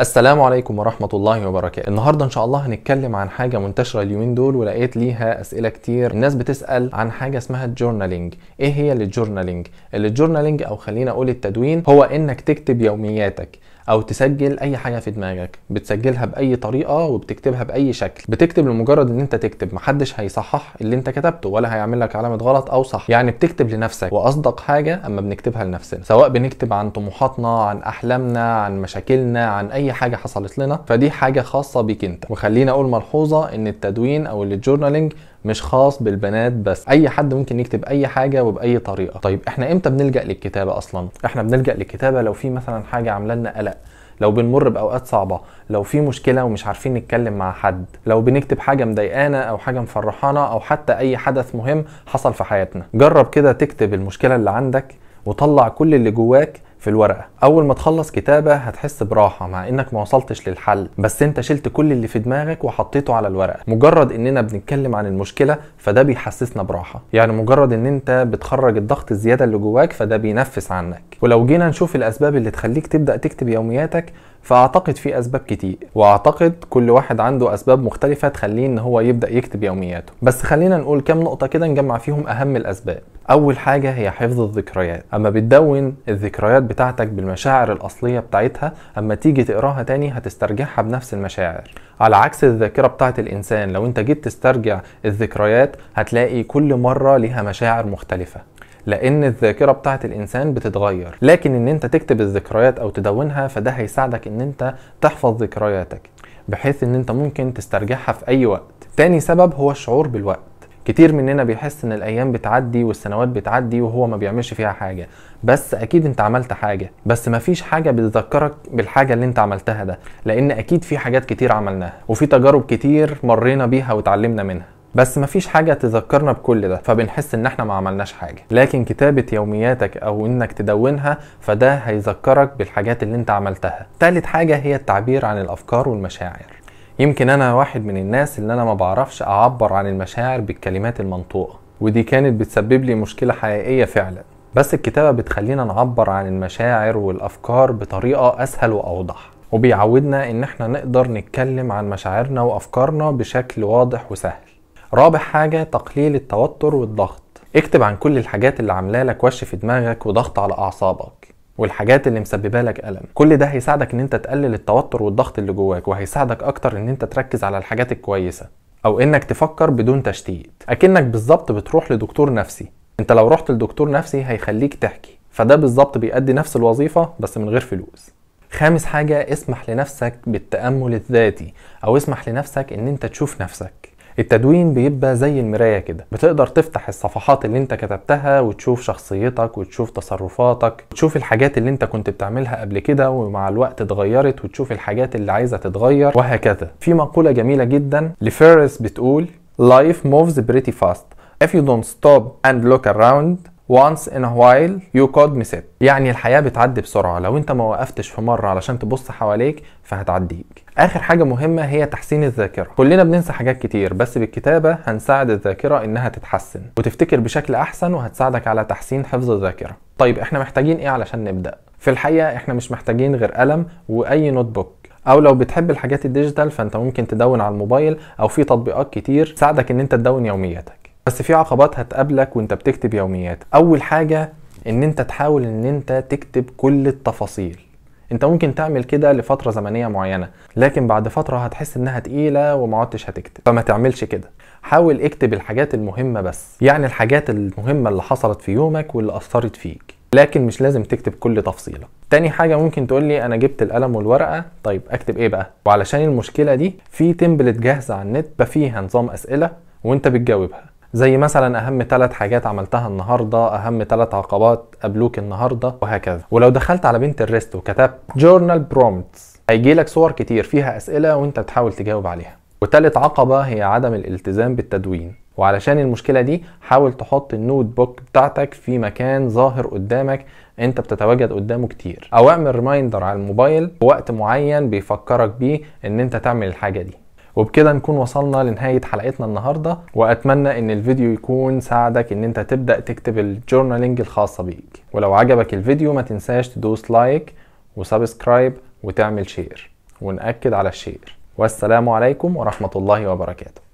السلام عليكم ورحمة الله وبركاته النهاردة إن شاء الله هنتكلم عن حاجة منتشرة اليومين دول ولقيت ليها أسئلة كتير الناس بتسأل عن حاجة اسمها الجورنالينج إيه هي الجورنالينج؟ الجورنالينج أو خلينا أقول التدوين هو إنك تكتب يومياتك او تسجل اي حاجه في دماغك بتسجلها باي طريقه وبتكتبها باي شكل بتكتب لمجرد ان انت تكتب محدش هيصحح اللي انت كتبته ولا هيعمل لك علامه غلط او صح يعني بتكتب لنفسك واصدق حاجه اما بنكتبها لنفسنا سواء بنكتب عن طموحاتنا عن احلامنا عن مشاكلنا عن اي حاجه حصلت لنا فدي حاجه خاصه بيك انت وخلينا اقول ملحوظه ان التدوين او الجورنالينج مش خاص بالبنات بس اي حد ممكن يكتب اي حاجه وباي طريقه طيب احنا امتى بنلجا للكتابه اصلا احنا بنلجا للكتابه لو في مثلا حاجه عامله لنا قلق لو بنمر باوقات صعبه لو في مشكله ومش عارفين نتكلم مع حد لو بنكتب حاجه مضايقانا او حاجه مفرحانا او حتى اي حدث مهم حصل في حياتنا جرب كده تكتب المشكله اللي عندك وطلع كل اللي جواك في الورقه اول ما تخلص كتابه هتحس براحه مع انك ما وصلتش للحل بس انت شلت كل اللي في دماغك وحطيته على الورقه مجرد اننا بنتكلم عن المشكله فده بيحسسنا براحه يعني مجرد ان انت بتخرج الضغط الزياده اللي جواك فده بينفس عنك ولو جينا نشوف الاسباب اللي تخليك تبدا تكتب يومياتك فاعتقد في اسباب كتير واعتقد كل واحد عنده اسباب مختلفه تخليه ان هو يبدا يكتب يومياته بس خلينا نقول كام نقطه كده نجمع فيهم اهم الاسباب اول حاجه هي حفظ الذكريات اما بتدون الذكريات بتاعتك بالمشاعر الاصليه بتاعتها اما تيجي تقراها تاني هتسترجعها بنفس المشاعر على عكس الذاكره بتاعه الانسان لو انت جيت تسترجع الذكريات هتلاقي كل مره ليها مشاعر مختلفه لان الذاكره بتاعه الانسان بتتغير لكن ان انت تكتب الذكريات او تدونها فده هيساعدك ان انت تحفظ ذكرياتك بحيث ان انت ممكن تسترجعها في اي وقت تاني سبب هو الشعور بالوقت كتير مننا بيحس ان الايام بتعدي والسنوات بتعدي وهو ما بيعملش فيها حاجه بس اكيد انت عملت حاجه بس مفيش حاجه بتذكرك بالحاجه اللي انت عملتها ده لان اكيد في حاجات كتير عملناها وفي تجارب كتير مرينا بيها وتعلمنا منها بس مفيش حاجه تذكرنا بكل ده فبنحس ان احنا ما عملناش حاجه لكن كتابه يومياتك او انك تدونها فده هيذكرك بالحاجات اللي انت عملتها تالت حاجه هي التعبير عن الافكار والمشاعر يمكن انا واحد من الناس اللي انا ما بعرفش اعبر عن المشاعر بالكلمات المنطوقه ودي كانت بتسبب لي مشكله حقيقيه فعلا بس الكتابه بتخلينا نعبر عن المشاعر والافكار بطريقه اسهل واوضح وبيعودنا ان احنا نقدر نتكلم عن مشاعرنا وافكارنا بشكل واضح وسهل رابع حاجة تقليل التوتر والضغط اكتب عن كل الحاجات اللي عاملة لك وش في دماغك وضغط على أعصابك والحاجات اللي مسببه لك ألم كل ده هيساعدك ان انت تقلل التوتر والضغط اللي جواك وهيساعدك اكتر ان انت تركز على الحاجات الكويسة او انك تفكر بدون تشتيت اكنك بالظبط بتروح لدكتور نفسي انت لو رحت لدكتور نفسي هيخليك تحكي فده بالظبط بيأدي نفس الوظيفة بس من غير فلوس خامس حاجة اسمح لنفسك بالتأمل الذاتي أو اسمح لنفسك إن أنت تشوف نفسك التدوين بيبقى زي المرايه كده بتقدر تفتح الصفحات اللي انت كتبتها وتشوف شخصيتك وتشوف تصرفاتك وتشوف الحاجات اللي انت كنت بتعملها قبل كده ومع الوقت اتغيرت وتشوف الحاجات اللي عايزه تتغير وهكذا في مقوله جميله جدا لفيرس بتقول life moves pretty fast if you don't stop and look around وانس ان وايل يو كود مسات يعني الحياه بتعدي بسرعه لو انت ما وقفتش في مره علشان تبص حواليك فهتعديك اخر حاجه مهمه هي تحسين الذاكره كلنا بننسى حاجات كتير بس بالكتابه هنساعد الذاكره انها تتحسن وتفتكر بشكل احسن وهتساعدك على تحسين حفظ الذاكره طيب احنا محتاجين ايه علشان نبدا في الحقيقه احنا مش محتاجين غير قلم واي نوت بوك او لو بتحب الحاجات الديجيتال فانت ممكن تدون على الموبايل او في تطبيقات كتير تساعدك ان انت تدون يومياتك بس في عقبات هتقابلك وانت بتكتب يوميات اول حاجه ان انت تحاول ان انت تكتب كل التفاصيل انت ممكن تعمل كده لفتره زمنيه معينه لكن بعد فتره هتحس انها تقيله وما عدتش هتكتب فما تعملش كده حاول اكتب الحاجات المهمه بس يعني الحاجات المهمه اللي حصلت في يومك واللي اثرت فيك لكن مش لازم تكتب كل تفصيله تاني حاجة ممكن تقول لي أنا جبت القلم والورقة طيب أكتب إيه بقى؟ وعلشان المشكلة دي في تمبلت جاهزة على النت فيها نظام أسئلة وأنت بتجاوبها زي مثلا اهم ثلاث حاجات عملتها النهارده اهم ثلاث عقبات قابلوك النهارده وهكذا ولو دخلت على بنت الريست وكتبت جورنال برومتس هيجي لك صور كتير فيها اسئله وانت بتحاول تجاوب عليها وتالت عقبه هي عدم الالتزام بالتدوين وعلشان المشكله دي حاول تحط النوت بوك بتاعتك في مكان ظاهر قدامك انت بتتواجد قدامه كتير او اعمل ريمايندر على الموبايل في وقت معين بيفكرك بيه ان انت تعمل الحاجه دي وبكده نكون وصلنا لنهايه حلقتنا النهارده واتمنى ان الفيديو يكون ساعدك ان انت تبدا تكتب الجورنالينج الخاصه بيك ولو عجبك الفيديو ما تنساش تدوس لايك وسبسكرايب وتعمل شير ونأكد على الشير والسلام عليكم ورحمه الله وبركاته